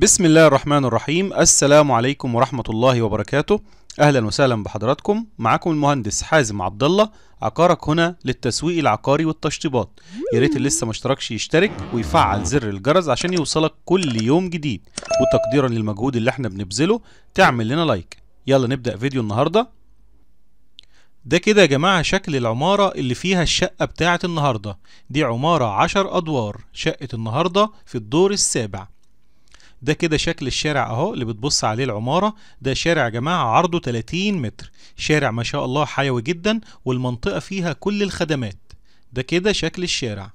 بسم الله الرحمن الرحيم السلام عليكم ورحمة الله وبركاته أهلا وسهلا بحضراتكم معاكم المهندس حازم عبد الله عقارك هنا للتسويق العقاري والتشطيبات يا ريت اللي لسه ما اشتركش يشترك ويفعل زر الجرس عشان يوصلك كل يوم جديد وتقديرا للمجهود اللي احنا بنبذله تعمل لنا لايك يلا نبدأ فيديو النهاردة ده كده يا جماعة شكل العمارة اللي فيها الشقة بتاعة النهاردة دي عمارة عشر أدوار شقة النهاردة في الدور السابع ده كده شكل الشارع اهو اللي بتبص عليه العماره ده شارع يا جماعه عرضه 30 متر شارع ما شاء الله حيوي جدا والمنطقه فيها كل الخدمات ده كده شكل الشارع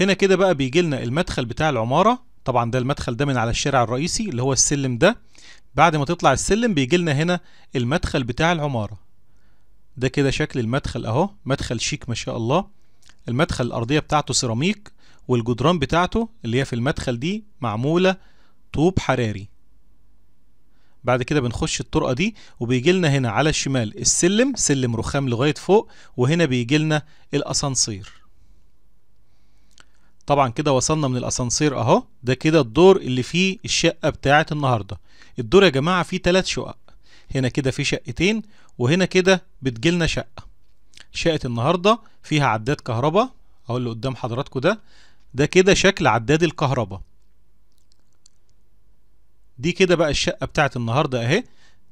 هنا كده بقى بيجي لنا المدخل بتاع العماره طبعا ده المدخل ده من على الشارع الرئيسي اللي هو السلم ده بعد ما تطلع السلم بيجي لنا هنا المدخل بتاع العماره ده كده شكل المدخل اهو مدخل شيك ما شاء الله المدخل الارضيه بتاعته سيراميك والجدران بتاعته اللي هي في المدخل دي معمولة طوب حراري بعد كده بنخش الطرقة دي وبيجي لنا هنا على الشمال السلم سلم رخام لغاية فوق وهنا بيجي لنا الأسانسير طبعا كده وصلنا من الأسانسير أهو ده كده الدور اللي فيه الشقة بتاعة النهاردة الدور يا جماعة فيه تلات شقق هنا كده في شقتين وهنا كده بتجيلنا شقة شقة النهاردة فيها عداد كهرباء اهو اللي قدام حضراتكم ده ده كده شكل عداد الكهرباء دي كده بقى الشقة بتاعت النهاردة اهي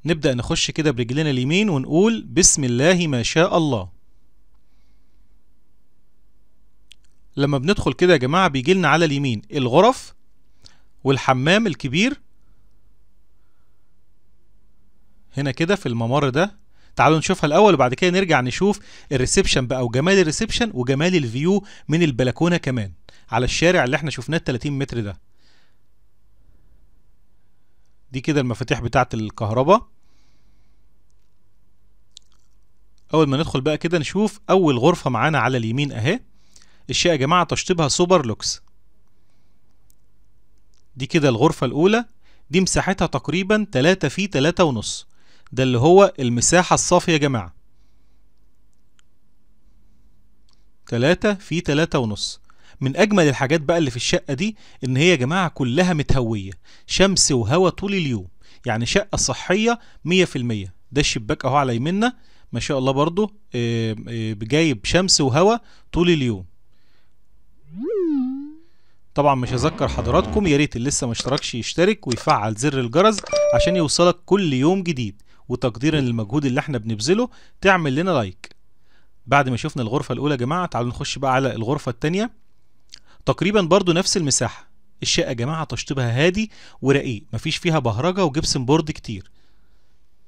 نبدأ نخش كده برجلنا اليمين ونقول بسم الله ما شاء الله لما بندخل كده يا جماعة بيجيلنا على اليمين الغرف والحمام الكبير هنا كده في الممر ده تعالوا نشوفها الاول وبعد كده نرجع نشوف الريسبشن بقى وجمال الريسبشن وجمال الفيو من البلكونه كمان على الشارع اللي احنا شفناه 30 متر ده دي كده المفاتيح بتاعه الكهرباء اول ما ندخل بقى كده نشوف اول غرفه معانا على اليمين اهي الشقه يا جماعه تشطيبها سوبر لوكس دي كده الغرفه الاولى دي مساحتها تقريبا 3 في 3 ونص ده اللي هو المساحه الصافيه يا جماعه 3 في 3 ونص من اجمل الحاجات بقى اللي في الشقه دي ان هي يا جماعه كلها متهويه شمس وهواء طول اليوم يعني شقه صحيه 100% ده الشباك اهو على يمنا ما شاء الله برضو آه، آه، جايب شمس وهواء طول اليوم طبعا مش هذكر حضراتكم يا ريت اللي لسه ما اشتركش يشترك ويفعل زر الجرس عشان يوصلك كل يوم جديد وتقديرا للمجهود اللي احنا بنبذله تعمل لنا لايك بعد ما شفنا الغرفه الاولى يا جماعه تعالوا نخش بقى على الغرفه الثانيه تقريبا برضو نفس المساحة الشقة يا جماعة تشطيبها هادي ورقيق مفيش فيها بهرجة وجبسن بورد كتير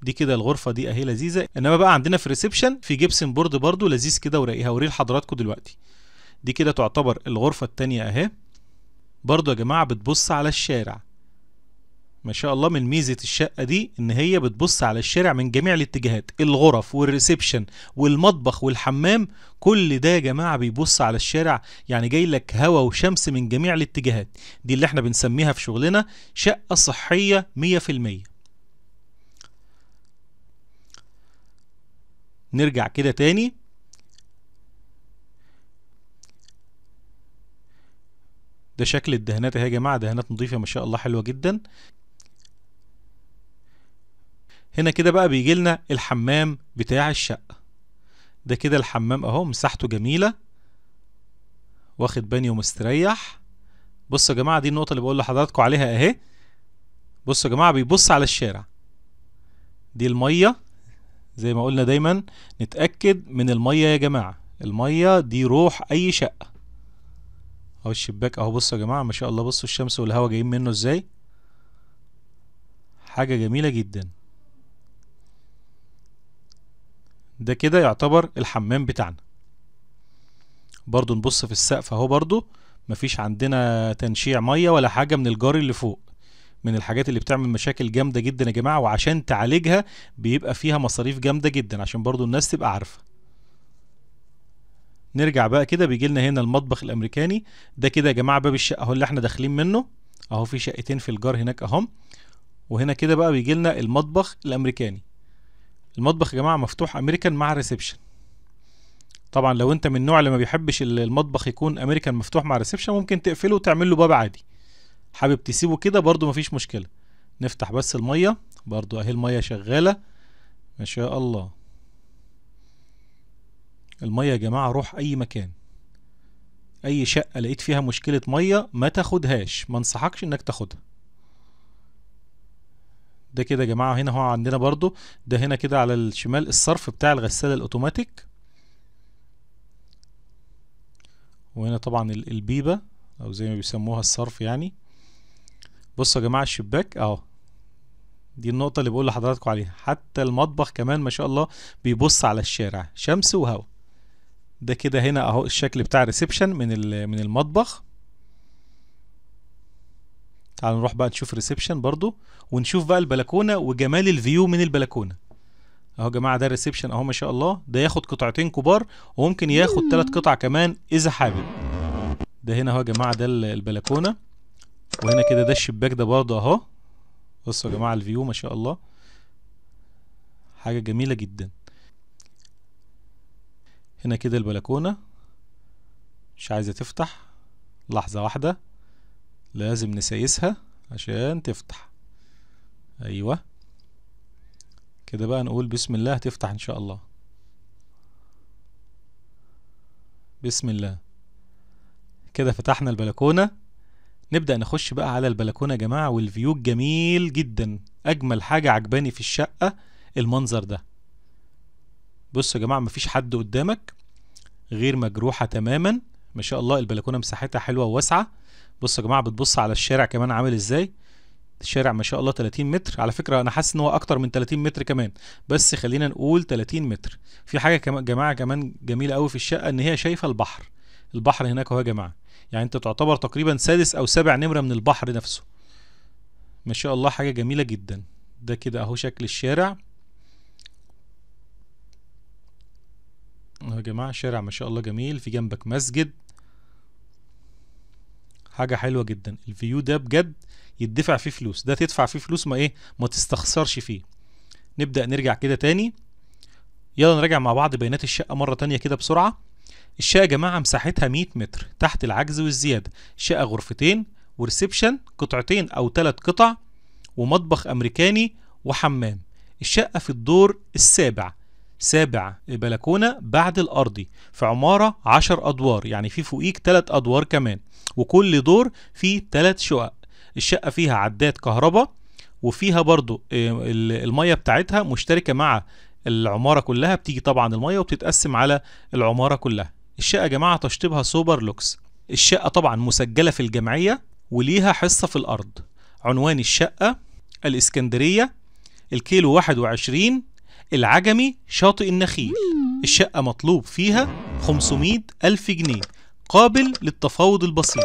دي كده الغرفة دي اهي لذيذة انما بقى عندنا في ريسبشن في جبسن بورد برضو لذيذ كده ورقيق هوريه لحضراتكم دلوقتي دي كده تعتبر الغرفة التانية اهي برضو يا جماعة بتبص على الشارع ما شاء الله من ميزه الشقه دي ان هي بتبص على الشارع من جميع الاتجاهات الغرف والريسبشن والمطبخ والحمام كل ده يا جماعه بيبص على الشارع يعني جاي لك هوا وشمس من جميع الاتجاهات دي اللي احنا بنسميها في شغلنا شقه صحيه 100% نرجع كده تاني ده شكل الدهانات اهي يا جماعه دهانات نظيفه ما شاء الله حلوه جدا هنا كده بقى بيجي لنا الحمام بتاع الشقة ده كده الحمام اهو مساحته جميلة واخد بانيو مستريح بصوا يا جماعة دي النقطة اللي بقول لحضراتكم عليها اهي بصوا يا جماعة بيبص على الشارع دي المية زي ما قلنا دايما نتأكد من المية يا جماعة المية دي روح أي شقة أهو الشباك أهو بصوا يا جماعة ما شاء الله بصوا الشمس والهواء جايين منه ازاي حاجة جميلة جدا ده كده يعتبر الحمام بتاعنا برضو نبص في السقف اهو برضو مفيش عندنا تنشيع ميه ولا حاجه من الجار اللي فوق من الحاجات اللي بتعمل مشاكل جامده جدا يا جماعه وعشان تعالجها بيبقى فيها مصاريف جامده جدا عشان برضو الناس تبقى عارفه نرجع بقى كده بيجي لنا هنا المطبخ الامريكاني ده كده يا جماعه باب الشقه اهو اللي احنا داخلين منه اهو في شقتين في الجار هناك اهم وهنا كده بقى بيجي لنا المطبخ الامريكاني المطبخ يا جماعه مفتوح امريكان مع ريسبشن طبعا لو انت من النوع اللي ما بيحبش المطبخ يكون امريكان مفتوح مع ريسبشن ممكن تقفله وتعمل له باب عادي حابب تسيبه كده برضو مفيش مشكله نفتح بس الميه برضو اهي الميه شغاله ما شاء الله الميه يا جماعه روح اي مكان اي شقه لقيت فيها مشكله ميه ما تاخدهاش ما انصحكش انك تاخدها ده كده يا جماعة هنا هو عندنا برضو ده هنا كده على الشمال الصرف بتاع الغسالة الاوتوماتيك وهنا طبعا البيبة او زي ما بيسموها الصرف يعني بصوا يا جماعة الشباك اهو دي النقطة اللي بقول لحضراتكم عليها حتى المطبخ كمان ما شاء الله بيبص على الشارع شمس وهواء ده كده هنا اهو الشكل بتاع الريسبشن من من المطبخ تعالوا نروح بقى نشوف ريسبشن برضو ونشوف بقى البلكونه وجمال الفيو من البلكونه اهو يا جماعه ده الريسبشن اهو ما شاء الله ده ياخد قطعتين كبار وممكن ياخد ثلاث قطع كمان اذا حابب ده هنا اهو يا جماعه ده البلكونه وهنا كده ده الشباك ده برضو اهو بصوا يا جماعه الفيو ما شاء الله حاجه جميله جدا هنا كده البلكونه مش عايزه تفتح لحظه واحده لازم نسيسها عشان تفتح ايوه كده بقى نقول بسم الله تفتح ان شاء الله بسم الله كده فتحنا البلكونه نبدا نخش بقى على البلكونه يا جماعه والفيو الجميل جدا اجمل حاجه عجباني في الشقه المنظر ده بصوا يا جماعه مفيش حد قدامك غير مجروحه تماما ما شاء الله البلكونه مساحتها حلوه وواسعه بصوا يا جماعه بتبص على الشارع كمان عامل ازاي الشارع ما شاء الله 30 متر على فكره انا حاسس ان هو اكتر من 30 متر كمان بس خلينا نقول 30 متر في حاجه كمان جماعه كمان جميله قوي في الشقه ان هي شايفه البحر البحر هناك اهو يا جماعه يعني انت تعتبر تقريبا سادس او سابع نمره من البحر نفسه ما شاء الله حاجه جميله جدا ده كده اهو شكل الشارع يا جماعة شارع ما شاء الله جميل في جنبك مسجد حاجة حلوة جدا الفيو ده بجد يدفع فيه فلوس ده تدفع فيه فلوس ما ايه ما تستخسرش فيه نبدأ نرجع كده تاني يلا نراجع مع بعض بيانات الشقة مرة تانية كده بسرعة الشقة يا جماعة مساحتها 100 متر تحت العجز والزيادة شقة غرفتين وريسبشن قطعتين أو ثلاث قطع ومطبخ أمريكاني وحمام الشقة في الدور السابع سابع بلكونة بعد الأرضي في عمارة 10 أدوار يعني في فوقيك تلات أدوار كمان وكل دور فيه تلات شقق الشقة فيها عداد كهرباء وفيها برضو آه، المية بتاعتها مشتركة مع العمارة كلها بتيجي طبعا المية وبتتقسم على العمارة كلها الشقة يا جماعة تشطيبها سوبر لوكس الشقة طبعا مسجلة في الجمعية وليها حصة في الأرض عنوان الشقة الإسكندرية الكيلو 21 العجمي شاطئ النخيل الشقة مطلوب فيها 500 ألف جنيه قابل للتفاوض البسيط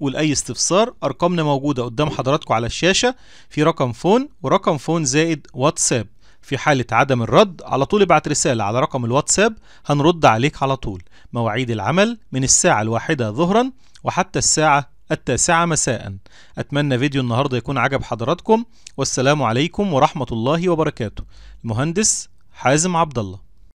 ولأي استفسار أرقامنا موجودة قدام حضراتكم على الشاشة في رقم فون ورقم فون زائد واتساب في حالة عدم الرد على طول ابعت رسالة على رقم الواتساب هنرد عليك على طول مواعيد العمل من الساعة الواحدة ظهرا وحتى الساعة التاسعة مساء أتمنى فيديو النهاردة يكون عجب حضراتكم والسلام عليكم ورحمة الله وبركاته المهندس حازم عبد الله